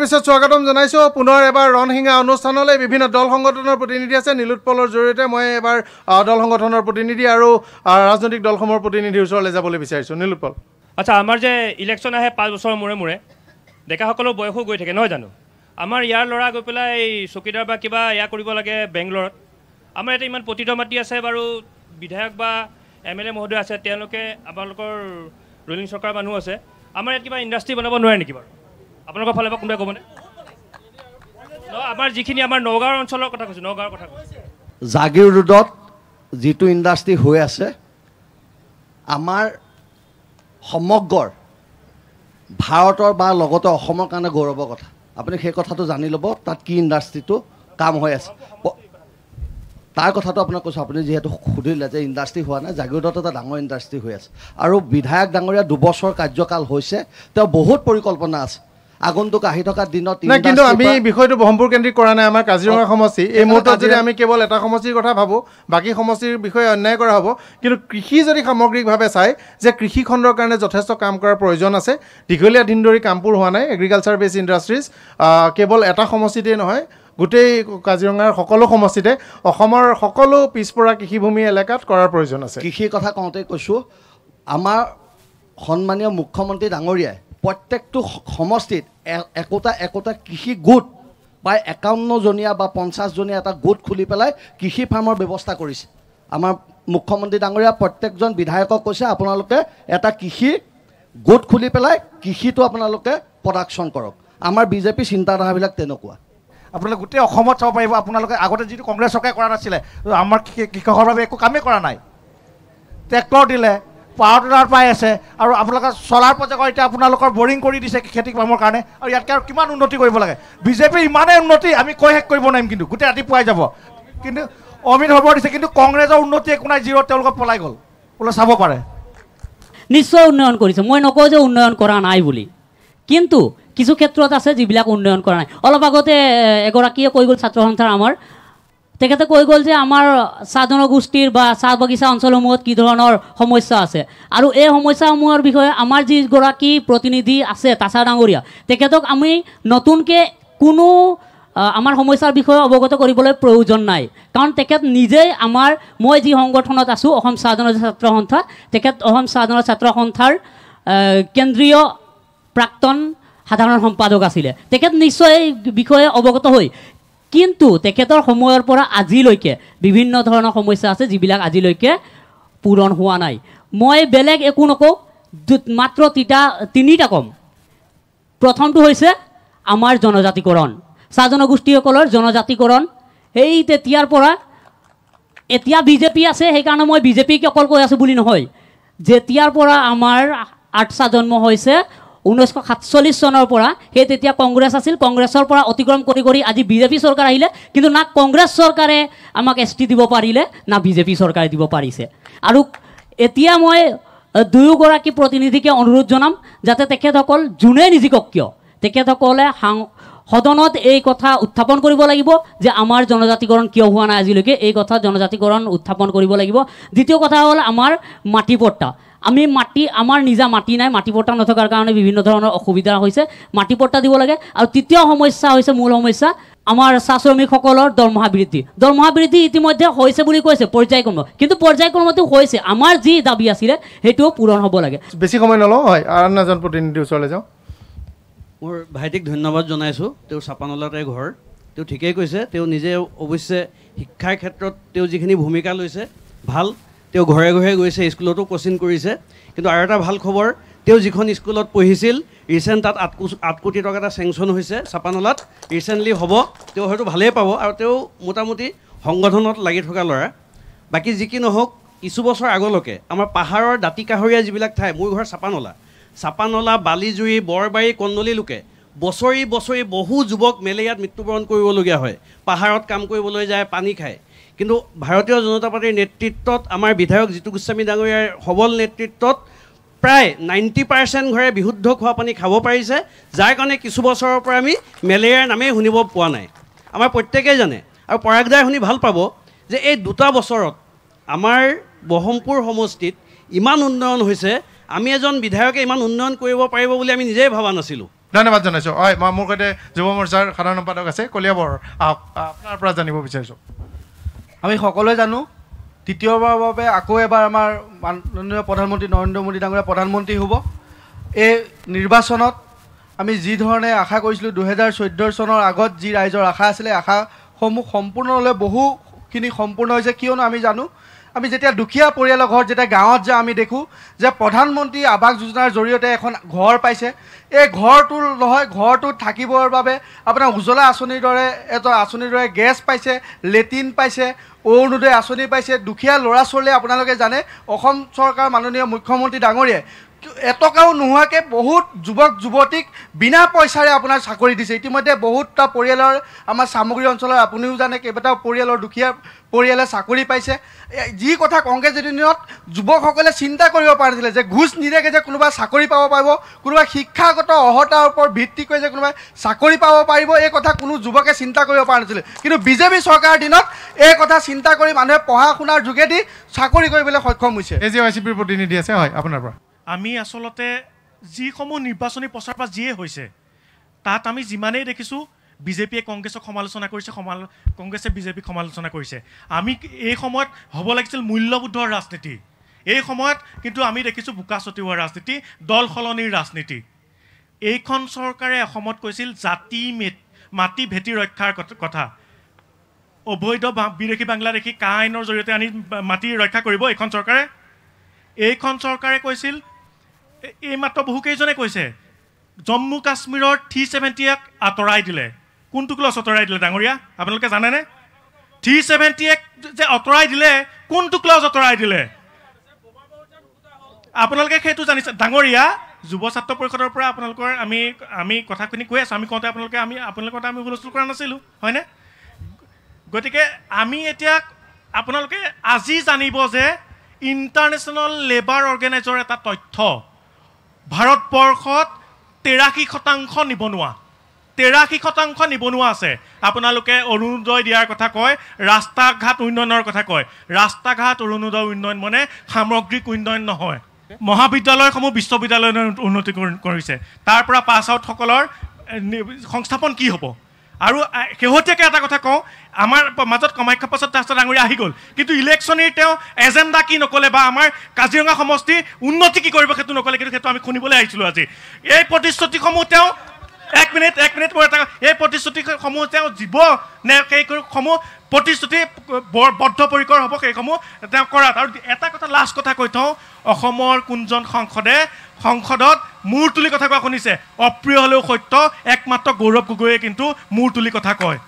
অধিবেশনত স্বাগতম জনাইছোঁ পুনৰ এবাৰ ৰণসিঙা অনুষ্ঠানলৈ বিভিন্ন দল সংগঠনৰ প্ৰতিনিধি আছে নীলোৎপলৰ জৰিয়তে মই এবাৰ দল সংগঠনৰ প্ৰতিনিধি আৰু ৰাজনৈতিক দলসমূহৰ প্ৰতিনিধিৰ ওচৰলৈ যাবলৈ বিচাৰিছোঁ নীলোৎপল আচ্ছা আমাৰ যে ইলেকশ্যন আহে পাঁচ বছৰৰ মূৰে মূৰে ডেকাসকলৰ বয়সো গৈ থাকে নহয় জানো আমাৰ ইয়াৰ ল'ৰা গৈ পেলাই চকীদাৰ বা কিবা এয়া কৰিব লাগে বেংগলৰত আমাৰ ইয়াতে ইমান পতিত মাতৃ আছে বাৰু বিধায়ক বা এম এল এ মহোদয় আছে তেওঁলোকে আপোনালোকৰ ৰুলিং চৰকাৰৰ মানুহ আছে আমাৰ ইয়াত কিবা ইণ্ডাষ্ট্ৰি বনাব নোৱাৰে নেকি বাৰু আপোনালোকৰ ফালে বা কোনোবাই ক'বনে আমাৰ যিখিনি আমাৰ নগাঁৱৰ অঞ্চলৰ কথা কৈছোঁ নগাঁৱৰ কথা কৈছোঁ জাগীৰ ৰোডত যিটো ইণ্ডাষ্ট্ৰি হৈ আছে আমাৰ সমগ্ৰ ভাৰতৰ বা লগতে অসমৰ কাৰণে গৌৰৱৰ কথা আপুনি সেই কথাটো জানি ল'ব তাত কি ইণ্ডাষ্ট্ৰিটো কাম হৈ আছে তাৰ কথাটো আপোনাক কৈছোঁ আপুনি যিহেতু সুধিলে যে ইণ্ডাষ্ট্ৰি হোৱা নাই জাগীৰোডত এটা ডাঙৰ ইণ্ডাষ্ট্ৰি হৈ আছে আৰু বিধায়ক ডাঙৰীয়া দুবছৰ কাৰ্যকাল হৈছে তেওঁ বহুত পৰিকল্পনা আছে আগন্তুক আহি থকা দিনত নাই কিন্তু আমি বিষয়টো ব্ৰহ্মপুৰ কেন্দ্ৰিক কৰা নাই আমাৰ কাজিৰঙা সমষ্টি এই মুহূৰ্তত যদি আমি কেৱল এটা সমষ্টিৰ কথা ভাবোঁ বাকী সমষ্টিৰ বিষয়ে অন্যায় কৰা হ'ব কিন্তু কৃষি যদি সামগ্ৰিকভাৱে চায় যে কৃষিখণ্ডৰ কাৰণে যথেষ্ট কাম কৰাৰ প্ৰয়োজন আছে দীঘলীয়া দিন ধৰি কামবোৰ হোৱা নাই এগ্ৰিকালচাৰ বেছ ইণ্ডাষ্ট্ৰিজ কেৱল এটা সমষ্টিতেই নহয় গোটেই কাজিৰঙাৰ সকলো সমষ্টিতে অসমৰ সকলো পিছপৰা কৃষিভূমি এলেকাত কৰাৰ প্ৰয়োজন আছে কৃষিৰ কথা কওঁতে কৈছোঁ আমাৰ সন্মানীয় মুখ্যমন্ত্ৰী ডাঙৰীয়াই প্ৰত্যেকটো সমষ্টিত একোটা একোটা কৃষি গোট প্ৰায় একাৱন্নজনীয়া বা পঞ্চাছজনীয়া এটা গোট খুলি পেলাই কৃষি ফাৰ্মৰ ব্যৱস্থা কৰিছে আমাৰ মুখ্যমন্ত্ৰী ডাঙৰীয়া প্ৰত্যেকজন বিধায়কক কৈছে আপোনালোকে এটা কৃষি গোট খুলি পেলাই কৃষিটো আপোনালোকে প্ৰডাকশ্যন কৰক আমাৰ বিজেপি চিন্তাধাৰাবিলাক তেনেকুৱা আপোনালোকে গোটেই অসমত চাব পাৰিব আপোনালোকে আগতে যিটো কংগ্ৰেছ চৰকাৰে কৰা নাছিলে আমাৰ কৃষকৰ বাবে একো কামেই কৰা নাই ট্ৰেক্টৰ দিলে পাৱাৰ টেলাৰ পাই আছে আৰু আপোনালোকে চ'লাৰ প্ৰজেক্টৰ এতিয়া আপোনালোকৰ বৰিং কৰি দিছে খেতি কামৰ কাৰণে আৰু ইয়াতকৈ আৰু কিমান উন্নতি কৰিব লাগে বিজেপিৰ ইমানেই উন্নতি আমি কৈ শেষ কৰিব নোৱাৰিম কিন্তু গোটেই ৰাতিপুৱাই যাব কিন্তু অমিত হ'ব দিছে কিন্তু কংগ্ৰেছৰ উন্নতি একো নাই জিৰ' তেওঁলোকক পলাই গ'ল বোলে চাব পাৰে নিশ্চয় উন্নয়ন কৰিছে মই নকওঁ যে উন্নয়ন কৰা নাই বুলি কিন্তু কিছু ক্ষেত্ৰত আছে যিবিলাক উন্নয়ন কৰা নাই অলপ আগতে এগৰাকীয়ে কৈ গ'ল ছাত্ৰ সন্থাৰ আমাৰ তেখেতে কৈ গ'ল যে আমাৰ চাহ জনগোষ্ঠীৰ বা চাহ বাগিচা অঞ্চলসমূহত কি ধৰণৰ সমস্যা আছে আৰু এই সমস্যাসমূহৰ বিষয়ে আমাৰ যিগৰাকী প্ৰতিনিধি আছে তাছা ডাঙৰীয়া তেখেতক আমি নতুনকৈ কোনো আমাৰ সমস্যাৰ বিষয়ে অৱগত কৰিবলৈ প্ৰয়োজন নাই কাৰণ তেখেত নিজেই আমাৰ মই যি সংগঠনত আছোঁ অসম চাহ জনজাতীয় ছাত্ৰ সন্থা তেখেত অসম চাহ জনজাতীয় ছাত্ৰ সন্থাৰ কেন্দ্ৰীয় প্ৰাক্তন সাধাৰণ সম্পাদক আছিলে তেখেত নিশ্চয় এই বিষয়ে অৱগত হৈ কিন্তু তেখেতৰ সময়ৰ পৰা আজিলৈকে বিভিন্ন ধৰণৰ সমস্যা আছে যিবিলাক আজিলৈকে পূৰণ হোৱা নাই মই বেলেগ একো নকওঁ মাত্ৰ তিতা তিনিটা ক'ম প্ৰথমটো হৈছে আমাৰ জনজাতিকৰণ চাহ জনগোষ্ঠীসকলৰ জনজাতিকৰণ সেই তেতিয়াৰ পৰা এতিয়া বিজেপি আছে সেইকাৰণে মই বিজেপিক অকল কৈ আছোঁ বুলি নহয় যেতিয়াৰ পৰা আমাৰ আঠ চাহ জন্ম হৈছে ঊনৈছশ সাতচল্লিছ চনৰ পৰা সেই তেতিয়া কংগ্ৰেছ আছিল কংগ্ৰেছৰ পৰা অতিক্ৰম কৰি কৰি আজি বিজেপি চৰকাৰ আহিলে কিন্তু না কংগ্ৰেছ চৰকাৰে আমাক এছ টি দিব পাৰিলে না বিজেপি চৰকাৰে দিব পাৰিছে আৰু এতিয়া মই দুয়োগৰাকী প্ৰতিনিধিকে অনুৰোধ জনাম যাতে তেখেতসকল যোনে নিজিকক কিয় তেখেতসকলে সাং সদনত এই কথা উত্থাপন কৰিব লাগিব যে আমাৰ জনজাতিকৰণ কিয় হোৱা নাই আজিলৈকে এই কথা জনজাতিকৰণ উত্থাপন কৰিব লাগিব দ্বিতীয় কথা হ'ল আমাৰ মাটি পট্টা আমি মাটি আমাৰ নিজা মাটি নাই মাটি পট্টা নথকাৰ কাৰণে বিভিন্ন ধৰণৰ অসুবিধা হৈছে মাটি পট্টা দিব লাগে আৰু তৃতীয় সমস্যা হৈছে মূল সমস্যা আমাৰ চাহ শ্ৰমিকসকলৰ দৰমহা বৃদ্ধি দৰমহা বৃদ্ধি ইতিমধ্যে হৈছে বুলি কৈছে পৰ্যায়ক্ৰম কিন্তু পৰ্যায়ক্ৰমতো হৈছে আমাৰ যি দাবী আছিলে সেইটো পূৰণ হ'ব লাগে বেছি সময় নলওঁ হয় আন এজন প্ৰতিনিধিৰ ওচৰলৈ যাওঁ মোৰ ভাইটিক ধন্যবাদ জনাইছোঁ তেওঁ চাপানলাতে ঘৰ তেওঁ ঠিকেই কৈছে তেওঁ নিজে অৱশ্যে শিক্ষাৰ ক্ষেত্ৰত তেওঁ যিখিনি ভূমিকা লৈছে ভাল তেওঁ ঘৰে ঘৰে গৈছে স্কুলতো কোচিং কৰিছে কিন্তু আৰু এটা ভাল খবৰ তেওঁ যিখন স্কুলত পঢ়িছিল ৰিচেণ্ট তাত আঠ কোচ আঠ কোটি টকা এটা চেংচন হৈছে চাপানলাত ৰিচেণ্টলি হ'ব তেওঁ হয়তো ভালেই পাব আৰু তেওঁ মোটামুটি সংগঠনত লাগি থকা ল'ৰা বাকী যি কি নহওক কিছু বছৰ আগলৈকে আমাৰ পাহাৰৰ দাঁতি কাষৰীয়া যিবিলাক ঠাই মোৰ ঘৰ চাপানলা চাপানলা বালিজুৰি বৰবাৰী কণ্ডলী লোকে বছৰি বছৰি বহু যুৱক মেলেৰিয়াত মৃত্যুবৰণ কৰিবলগীয়া হয় পাহাৰত কাম কৰিবলৈ যায় পানী খায় কিন্তু ভাৰতীয় জনতা পাৰ্টীৰ নেতৃত্বত আমাৰ বিধায়ক জিতু গোস্বামী ডাঙৰীয়াৰ সবল নেতৃত্বত প্ৰায় নাইণ্টি পাৰ্চেণ্ট ঘৰে বিশুদ্ধ খোৱা পানী খাব পাৰিছে যাৰ কাৰণে কিছু বছৰৰ পৰা আমি মেলেৰিয়াৰ নামেই শুনিব পোৱা নাই আমাৰ প্ৰত্যেকেই জানে আৰু পৰাগদাই শুনি ভাল পাব যে এই দুটা বছৰত আমাৰ বহমপুৰ সমষ্টিত ইমান উন্নয়ন হৈছে আমি এজন বিধায়কে ইমান উন্নয়ন কৰিব পাৰিব বুলি আমি নিজেই ভবা নাছিলোঁ ধন্যবাদ জনাইছোঁ হয় মই মোৰ সৈতে যুৱ মৰ্চাৰ সাধাৰণ সম্পাদক আছে কলিয়াবৰ আপোনাৰ পৰা জানিব বিচাৰিছোঁ আমি সকলোৱে জানো তৃতীয়বাৰৰ বাবে আকৌ এবাৰ আমাৰ মাননীয় প্ৰধানমন্ত্ৰী নৰেন্দ্ৰ মোদী ডাঙৰীয়া প্ৰধানমন্ত্ৰী হ'ব এই নিৰ্বাচনত আমি যিধৰণে আশা কৰিছিলোঁ দুহেজাৰ চৈধ্য চনৰ আগত যি ৰাইজৰ আশা আছিলে আশাসমূহ সম্পূৰ্ণলৈ বহুখিনি সম্পূৰ্ণ হৈছে কিয়নো আমি জানো আমি যেতিয়া দুখীয়া পৰিয়ালৰ ঘৰত যেতিয়া গাঁৱত যাওঁ আমি দেখোঁ যে প্ৰধানমন্ত্ৰী আৱাস যোজনাৰ জৰিয়তে এখন ঘৰ পাইছে এই ঘৰটো নহয় ঘৰটোত থাকিবৰ বাবে আপোনাৰ উজ্বলা আঁচনিৰ দৰে এটা আঁচনিৰ দৰে গেছ পাইছে লেট্ৰিন পাইছে অৰুণোদয় আঁচনি পাইছে দুখীয়া ল'ৰা ছোৱালীয়ে আপোনালোকে জানে অসম চৰকাৰ মাননীয় মুখ্যমন্ত্ৰী ডাঙৰীয়াই এটকাও নোহোৱাকৈ বহুত যুৱক যুৱতীক বিনা পইচাৰে আপোনাৰ চাকৰি দিছে ইতিমধ্যে বহুতটা পৰিয়ালৰ আমাৰ চামগুৰি অঞ্চলৰ আপুনিও জানে কেইবাটাও পৰিয়ালৰ দুখীয়া পৰিয়ালে চাকৰি পাইছে যি কথা কংগ্ৰেছ দিনত যুৱকসকলে চিন্তা কৰিব পৰা নাছিলে যে ঘোষ নিদিয়াকৈ যে কোনোবাই চাকৰি পাব পাৰিব কোনোবাই শিক্ষাগত অৰ্হতাৰ ওপৰত ভিত্তি কৰি যে কোনোবাই চাকৰি পাব পাৰিব এই কথা কোনো যুৱকে চিন্তা কৰিব পৰা নাছিলে কিন্তু বিজেপি চৰকাৰৰ দিনত এই কথা চিন্তা কৰি মানুহে পঢ়া শুনাৰ যোগেদি চাকৰি কৰিবলৈ সক্ষম হৈছে এ জি ৱাই চি পিৰ প্ৰতিনিধি আছে হয় আপোনাৰ পৰা আমি আচলতে যিসমূহ নিৰ্বাচনী প্ৰচাৰ পৰা যিয়ে হৈছে তাত আমি যিমানেই দেখিছোঁ বিজেপিয়ে কংগ্ৰেছক সমালোচনা কৰিছে সমাল কংগ্ৰেছে বিজেপিক সমালোচনা কৰিছে আমি এই সময়ত হ'ব লাগিছিল মূল্যবোধৰ ৰাজনীতি এই সময়ত কিন্তু আমি দেখিছোঁ বোকা ছটিওৱাৰ ৰাজনীতি দল সলনিৰ ৰাজনীতি এইখন চৰকাৰে অসমত কৈছিল জাতি মাটি ভেটি ৰক্ষাৰ কথা অবৈধ বা বিদেশী বাংলাদেশী কা আইনৰ জৰিয়তে আনি মাটি ৰক্ষা কৰিব এইখন চৰকাৰে এইখন চৰকাৰে কৈছিল এইমাত্ৰ বহুকেইজনে কৈছে জম্মু কাশ্মীৰৰ থ্ৰী ছেভেণ্টিয়াক আঁতৰাই দিলে কোনটোক লছ আঁতৰাই দিলে ডাঙৰীয়া আপোনালোকে জানেনে থ্ৰী ছেভেণ্টিয়াক যে আঁতৰাই দিলে কোনটোক লছ আঁতৰাই দিলে আপোনালোকে সেইটো জানিছে ডাঙৰীয়া যুৱ ছাত্ৰ পৰিষদৰ পৰা আপোনালোকৰ আমি আমি কথাখিনি কৈ আছোঁ আমি কওঁতে আপোনালোকে আমি আপোনালোকৰ তাত আমি হুলস্থুল কৰা নাছিলোঁ হয়নে গতিকে আমি এতিয়া আপোনালোকে আজি জানিব যে ইণ্টাৰনেশ্যনেল লেবাৰ অৰ্গেনাইজৰ এটা তথ্য ভাৰতবৰ্ষত তেৰাশী শতাংশ নিবনুৱা তেৰাশী শতাংশ নিবনুৱা আছে আপোনালোকে অৰুণোদয় দিয়াৰ কথা কয় ৰাস্তা ঘাট উন্নয়নৰ কথা কয় ৰাস্তা ঘাট অৰুণোদয় উন্নয়ন মানে সামগ্ৰিক উন্নয়ন নহয় মহাবিদ্যালয়সমূহ বিশ্ববিদ্যালয় উন্নতি কৰিছে তাৰ পৰা পাছ আউটসকলৰ সংস্থাপন কি হ'ব আৰু শেহতীয়াকৈ এটা কথা কওঁ আমাৰ মাজত কামাখ্যা প্ৰসাদ দাস ডাঙৰীয়া আহি গ'ল কিন্তু ইলেকশ্যনীৰ তেওঁ এজেণ্ডা কি নক'লে বা আমাৰ কাজিৰঙা সমষ্টিৰ উন্নতি কি কৰিব সেইটো নক'লে কিন্তু সেইটো আমি শুনিবলৈ আহিছিলোঁ আজি এই প্ৰতিশ্ৰুতিসমূহ তেওঁ এক মিনিট এক মিনিট মই এটা এই প্ৰতিশ্ৰুতিসমূহ তেওঁ দিব নে সেইসমূহ প্ৰতিশ্ৰুতি বদ্ধপৰিকৰ হ'ব সেইসমূহ তেওঁ কৰাত আৰু এটা কথা লাষ্ট কথা কৈ থওঁ অসমৰ কোনজন সংসদে সংসদত মূৰ তুলি কথা কোৱা শুনিছে অপ্ৰিয় হ'লেও সত্য একমাত্ৰ গৌৰৱ গগৈয়ে কিন্তু মূৰ তুলি কথা কয়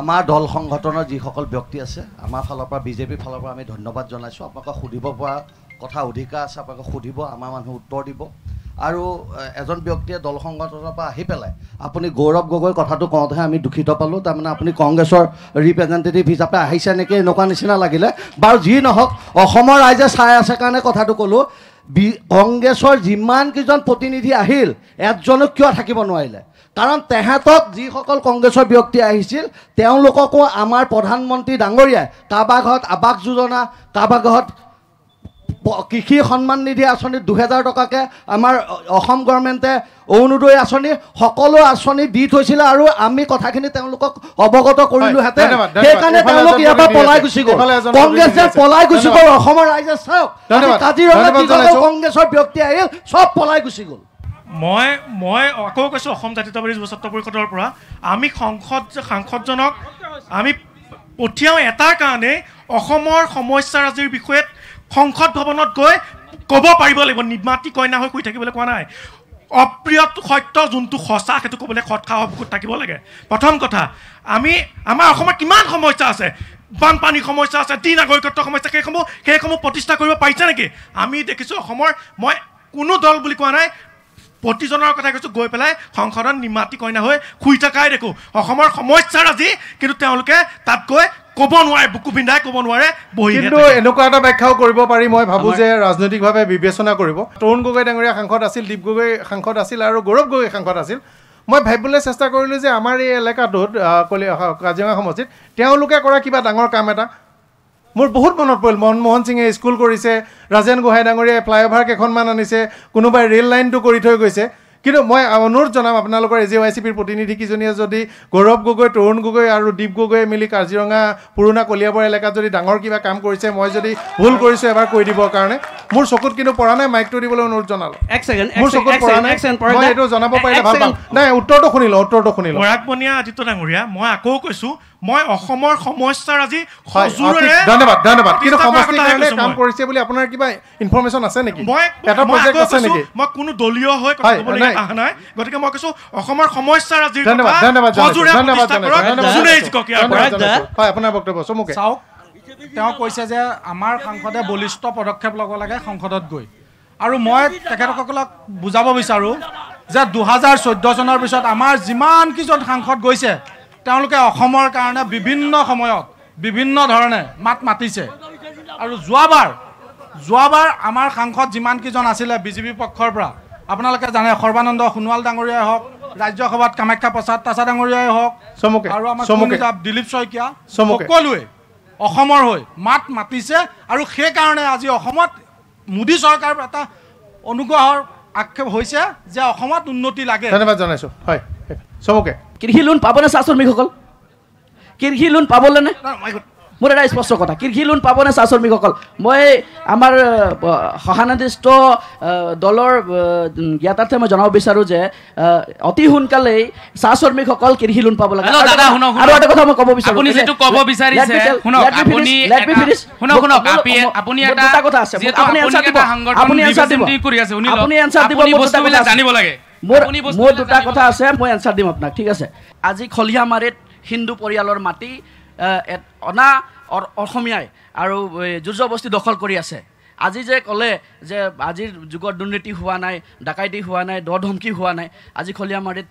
আমাৰ দল সংগঠনৰ যিসকল ব্যক্তি আছে আমাৰ ফালৰ পৰা বিজেপিৰ ফালৰ পৰা আমি ধন্যবাদ জনাইছোঁ আপোনালোকক সুধিব পৰা কথা অধিকাৰ আছে আপোনালোকক সুধিব আমাৰ মানুহে উত্তৰ দিব আৰু এজন ব্যক্তিয়ে দল সংগঠনৰ পৰা আহি পেলাই আপুনি গৌৰৱ গগৈ কথাটো কওঁতেহে আমি দুখিত পালোঁ তাৰমানে আপুনি কংগ্ৰেছৰ ৰিপ্ৰেজেণ্টেটিভ হিচাপে আহিছে নেকি এনেকুৱা নিচিনা লাগিলে বাৰু যি নহওক অসমৰ ৰাইজে চাই আছে কাৰণে কথাটো ক'লোঁ বি কংগ্ৰেছৰ যিমানকেইজন প্ৰতিনিধি আহিল এজনো কিয় থাকিব নোৱাৰিলে কাৰণ তেহেঁতক যিসকল কংগ্ৰেছৰ ব্যক্তি আহিছিল তেওঁলোককো আমাৰ প্ৰধানমন্ত্ৰী ডাঙৰীয়াই কাৰোবাৰ ঘৰত আৱাস যোজনা কাৰোবাৰ ঘৰত কৃষি সন্মান নিধি আঁচনি দুহেজাৰ টকাকে আমাৰ অসম গভৰ্ণমেণ্টে অৰুণোদয় আঁচনি সকলো আঁচনি দি থৈছিলে আৰু আমি কথাখিনি তেওঁলোকক অৱগত কৰিলোহেঁতেন সেইকাৰণে তেওঁলোক ইয়াৰ পৰা পলাই গুচি গ'ল কংগ্ৰেছে পলাই গুচি গ'ল অসমৰ ৰাইজে চাওক কাজিৰঙা কংগ্ৰেছৰ ব্যক্তি আহিল চব পলাই গুচি গ'ল মই মই আকৌ কৈছোঁ অসম জাতীয়তাবাদী যুৱ ছাত্ৰ পৰিষদৰ পৰা আমি সংসদ সাংসদজনক আমি পঠিয়াওঁ এটাৰ কাৰণেই অসমৰ সমস্যাৰাজিৰ বিষয়ে সংসদ ভৱনত গৈ ক'ব পাৰিব লাগিব নিমাতি কইনা হৈ শুই থাকিবলৈ কোৱা নাই অপ্ৰিয় সত্য যোনটো সঁচা সেইটো ক'বলৈ সৎসাহ থাকিব লাগে প্ৰথম কথা আমি আমাৰ অসমত কিমান সমস্যা আছে বানপানীৰ সমস্যা আছে দি নাগৰিকত্ব সমস্যা সেইসমূহ সেইসমূহ প্ৰতিষ্ঠা কৰিব পাৰিছে নেকি আমি দেখিছোঁ অসমৰ মই কোনো দল বুলি কোৱা নাই প্ৰতিজনৰ কথা কৈছোঁ গৈ পেলাই সংসদত নিমাতি কইনা হৈ শুই থকাই দেখোঁ অসমৰ সমস্যাৰ আজি কিন্তু তেওঁলোকে তাত গৈ ক'ব নোৱাৰে বুকু পিন্ধাই ক'ব নোৱাৰে বহি কিন্তু এনেকুৱা এটা ব্যাখ্যাও কৰিব পাৰি মই ভাবোঁ যে ৰাজনৈতিকভাৱে বিবেচনা কৰিব তৰুণ গগৈ ডাঙৰীয়া সাংসদ আছিল দীপ গগৈ সাংসদ আছিল আৰু গৌৰৱ গগৈ সাংসদ আছিল মই ভাবিবলৈ চেষ্টা কৰিলোঁ যে আমাৰ এই এলেকাটোত কলি কাজিৰঙা সমষ্টিত তেওঁলোকে কৰা কিবা ডাঙৰ কাম এটা মোৰ বহুত মনত পৰিল মনমোহন সিঙে স্কুল কৰিছে ৰাজেন গোহাঁই ডাঙৰীয়াই ফ্লাইঅভাৰ কেইখনমান আনিছে কোনোবাই ৰে'ল লাইনটো কৰি থৈ গৈছে কিন্তু মই অনুৰোধ জনাম আপোনালোকৰ এ জি ৱাই চি পিৰ প্ৰতিনিধিকেইজনীয়ে যদি গৌৰৱ গগৈ তৰুণ গগৈ আৰু দীপ গগৈয়ে মিলি কাজিৰঙা পুৰণা কলিয়াবৰ এলেকাত যদি ডাঙৰ কিবা কাম কৰিছে মই যদি ভুল কৰিছোঁ এবাৰ কৈ দিবৰ কাৰণে মোৰ চকুত কিন্তু পৰা নাই মাইকটো দিবলৈ অনুৰোধ জনালোঁ মোৰ চকুত পৰা নাই এইটো জনাব পাৰিলে ভাল পাম নাই উত্তৰটো শুনিলোঁ উত্তৰটো শুনিলোঁ মই আকৌ কৈছোঁ মই অসমৰ সমস্যাৰ আজি সজোৰে তেওঁ কৈছে যে আমাৰ সাংসদে বলিষ্ঠ পদক্ষেপ ল'ব লাগে সংসদত গৈ আৰু মই তেখেতসকলক বুজাব বিচাৰো যে দুহেজাৰ চৈধ্য চনৰ পিছত আমাৰ যিমানকেইজন সাংসদ গৈছে তেওঁলোকে অসমৰ কাৰণে বিভিন্ন সময়ত বিভিন্ন ধৰণে মাত মাতিছে আৰু যোৱাবাৰ যোৱাবাৰ আমাৰ সাংসদ যিমানকেইজন আছিলে বিজেপি পক্ষৰ পৰা আপোনালোকে জানে সৰ্বানন্দ সোণোৱাল ডাঙৰীয়াই হওক ৰাজ্যসভাত কামাখ্যা প্ৰসাদ তাছা ডাঙৰীয়াই হওক চমুকে আৰু আমাৰ দিলীপ শইকীয়া সকলোৱে অসমৰ হৈ মাত মাতিছে আৰু সেইকাৰণে আজি অসমত মোদী চৰকাৰৰ এটা অনুগ্ৰহৰ আক্ষেপ হৈছে যে অসমত উন্নতি লাগে ধন্যবাদ জনাইছোঁ হয় চবকে কৃষি লোন পাবনে চাহ শ্ৰমিকসকল কৃষি লোন পাবলৈনে মোৰ এটা স্পষ্ট কথা কৃষি লোন পাবনে চাহ শ্ৰমিকসকল মই আমাৰ সহানিৰ্দিষ্ট দলৰ জ্ঞাতাৰ্থে মই জনাব বিচাৰোঁ যে অতি সোনকালেই চাহ শ্ৰমিকসকল কৃষি লোন পাব লাগে মোৰ মোৰ দুটা কথা আছে মই এনচাৰ দিম আপোনাক ঠিক আছে আজি খলিহামাৰীত হিন্দু পৰিয়ালৰ মাটি অনা অসমীয়াই আৰু যুজবস্তি দখল কৰি আছে আজি যে ক'লে যে আজিৰ যুগত দুৰ্নীতি হোৱা নাই ডাকাইতি হোৱা নাই দ ধমকি হোৱা নাই আজি খলিয়ামাৰীত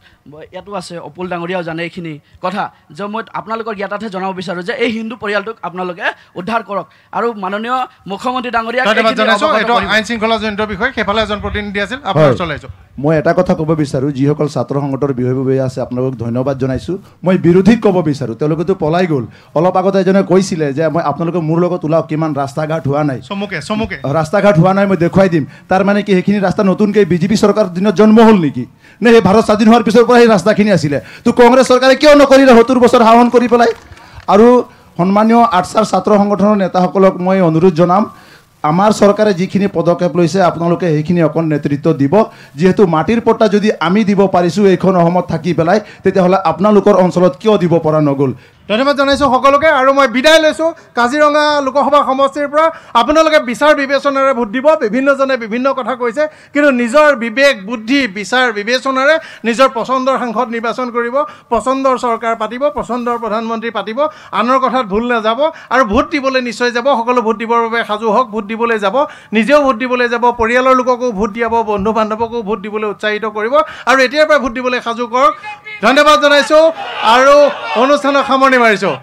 ইয়াতো আছে অপুল ডাঙৰীয়াও জানে এইখিনি কথা যে মই আপোনালোকৰ জ্ঞাতাতহে জনাব বিচাৰোঁ যে এই হিন্দু পৰিয়ালটোক আপোনালোকে উদ্ধাৰ কৰক আৰু মাননীয় মুখ্যমন্ত্ৰী ডাঙৰীয়া জনাইছোঁ আইন শৃংখলাজনিত বিষয়ে সেইফালে এজন প্ৰতিনিধি আছিল আপোনাৰ চলাইছোঁ মই এটা কথা ক'ব বিচাৰোঁ যিসকল ছাত্ৰ সংগঠনৰ বিষয়ববী আছে আপোনালোকক ধন্যবাদ জনাইছোঁ মই বিৰোধীক ক'ব বিচাৰোঁ তেওঁলোকেতো পলাই গ'ল অলপ আগতে এজনে কৈছিলে যে মই আপোনালোকে মোৰ লগত ওলাওক কিমান ৰাস্তা ঘাট হোৱা নাই চমুকে চমুকে ৰাস্তা ঘাট হোৱা নাই মই দেখুৱাই দিম তাৰ মানে কি সেইখিনি ৰাস্তা নতুনকৈ বিজেপি চৰকাৰৰ দিনত জন্ম হ'ল নেকি নে সেই ভাৰত স্বাধীন হোৱাৰ পিছৰ পৰা সেই ৰাস্তাখিনি আছিলে তো কংগ্ৰেছ চৰকাৰে কিয় নকৰিলে সত্তৰ বছৰ শাসন কৰি পেলাই আৰু সন্মানীয় আৰ্টছাৰ ছাত্ৰ সংগঠনৰ নেতাসকলক মই অনুৰোধ জনাম আমাৰ চৰকাৰে যিখিনি পদক্ষেপ লৈছে আপোনালোকে সেইখিনি অকণ নেতৃত্ব দিব যিহেতু মাটিৰ পট্টা যদি আমি দিব পাৰিছোঁ এইখন অসমত থাকি পেলাই তেতিয়াহ'লে আপোনালোকৰ অঞ্চলত কিয় দিব পৰা নগ'ল ধন্যবাদ জনাইছোঁ সকলোকে আৰু মই বিদায় লৈছোঁ কাজিৰঙা লোকসভা সমষ্টিৰ পৰা আপোনালোকে বিচাৰ বিবেচনাৰে ভোট দিব বিভিন্নজনে বিভিন্ন কথা কৈছে কিন্তু নিজৰ বিবেক বুদ্ধি বিচাৰ বিবেচনাৰে নিজৰ পচন্দৰ সাংসদ নিৰ্বাচন কৰিব পচন্দৰ চৰকাৰ পাতিব পচন্দৰ প্ৰধানমন্ত্ৰী পাতিব আনৰ কথাত ভুল নাযাব আৰু ভোট দিবলৈ নিশ্চয় যাব সকলো ভোট দিবৰ বাবে সাজু হওক ভোট দিবলৈ যাব নিজেও ভোট দিবলৈ যাব পৰিয়ালৰ লোককো ভোট দিয়াব বন্ধু বান্ধৱকো ভোট দিবলৈ উৎসাহিত কৰিব আৰু এতিয়াৰ পৰা ভোট দিবলৈ সাজু কৰক ধন্যবাদ জনাইছোঁ আৰু অনুষ্ঠানৰ সামৰণি ばいでしょ